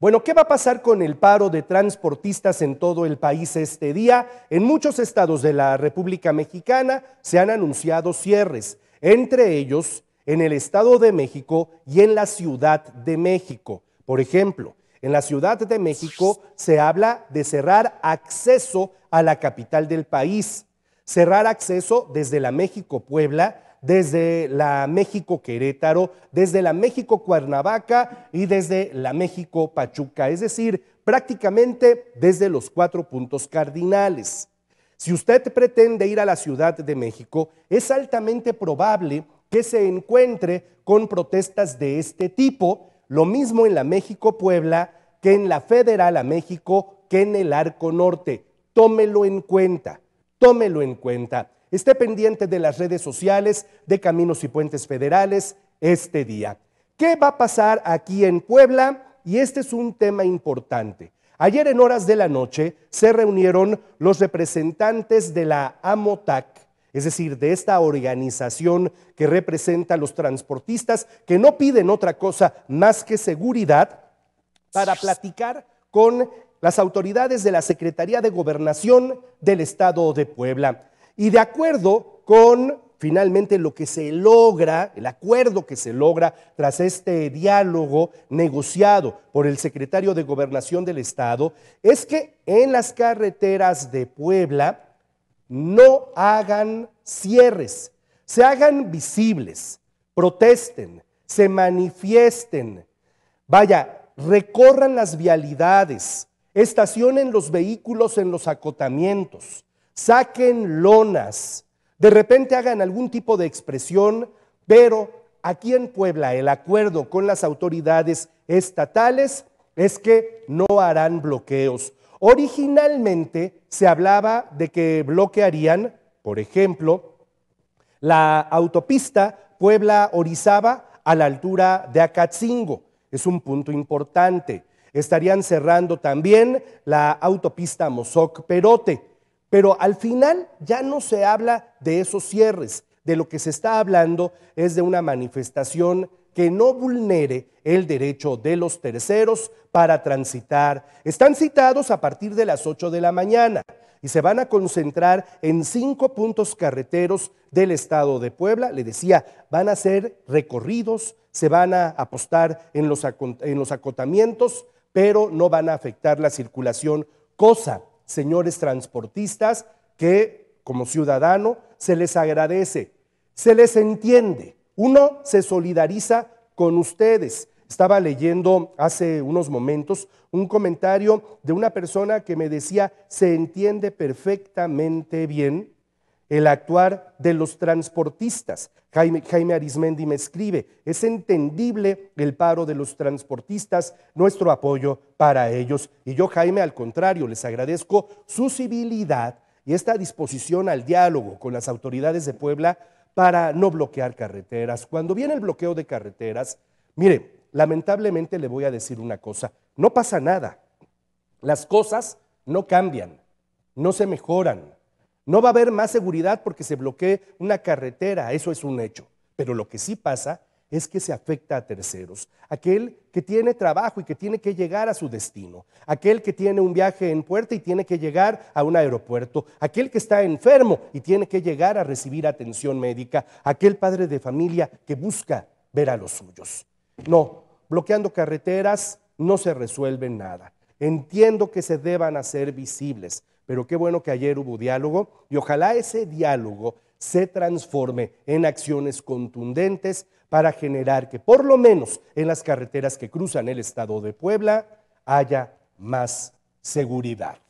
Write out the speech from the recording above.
Bueno, ¿qué va a pasar con el paro de transportistas en todo el país este día? En muchos estados de la República Mexicana se han anunciado cierres, entre ellos en el Estado de México y en la Ciudad de México. Por ejemplo, en la Ciudad de México se habla de cerrar acceso a la capital del país, cerrar acceso desde la México-Puebla desde la México Querétaro, desde la México Cuernavaca y desde la México Pachuca, es decir, prácticamente desde los cuatro puntos cardinales. Si usted pretende ir a la Ciudad de México, es altamente probable que se encuentre con protestas de este tipo, lo mismo en la México-Puebla que en la Federal a México, que en el Arco Norte. Tómelo en cuenta, tómelo en cuenta. Esté pendiente de las redes sociales de Caminos y Puentes Federales este día. ¿Qué va a pasar aquí en Puebla? Y este es un tema importante. Ayer en horas de la noche se reunieron los representantes de la AMOTAC, es decir, de esta organización que representa a los transportistas, que no piden otra cosa más que seguridad, para platicar con las autoridades de la Secretaría de Gobernación del Estado de Puebla y de acuerdo con finalmente lo que se logra, el acuerdo que se logra tras este diálogo negociado por el secretario de Gobernación del Estado, es que en las carreteras de Puebla no hagan cierres, se hagan visibles, protesten, se manifiesten, vaya, recorran las vialidades, estacionen los vehículos en los acotamientos, saquen lonas, de repente hagan algún tipo de expresión, pero aquí en Puebla el acuerdo con las autoridades estatales es que no harán bloqueos. Originalmente se hablaba de que bloquearían, por ejemplo, la autopista Puebla-Orizaba a la altura de Acatzingo. Es un punto importante. Estarían cerrando también la autopista Mosoc perote pero al final ya no se habla de esos cierres, de lo que se está hablando es de una manifestación que no vulnere el derecho de los terceros para transitar. Están citados a partir de las 8 de la mañana y se van a concentrar en cinco puntos carreteros del estado de Puebla. Le decía, van a ser recorridos, se van a apostar en los, en los acotamientos, pero no van a afectar la circulación, cosa señores transportistas, que como ciudadano se les agradece, se les entiende, uno se solidariza con ustedes. Estaba leyendo hace unos momentos un comentario de una persona que me decía, se entiende perfectamente bien el actuar de los transportistas. Jaime, Arismendi me escribe, es entendible el paro de los transportistas, nuestro apoyo para ellos. Y yo, Jaime, al contrario, les agradezco su civilidad y esta disposición al diálogo con las autoridades de Puebla para no bloquear carreteras. Cuando viene el bloqueo de carreteras, mire, lamentablemente le voy a decir una cosa, no pasa nada, las cosas no cambian, no se mejoran no va a haber más seguridad porque se bloquee una carretera, eso es un hecho. Pero lo que sí pasa es que se afecta a terceros. Aquel que tiene trabajo y que tiene que llegar a su destino. Aquel que tiene un viaje en puerta y tiene que llegar a un aeropuerto. Aquel que está enfermo y tiene que llegar a recibir atención médica. Aquel padre de familia que busca ver a los suyos. No, bloqueando carreteras no se resuelve nada. Entiendo que se deban hacer visibles, pero qué bueno que ayer hubo diálogo y ojalá ese diálogo se transforme en acciones contundentes para generar que por lo menos en las carreteras que cruzan el estado de Puebla haya más seguridad.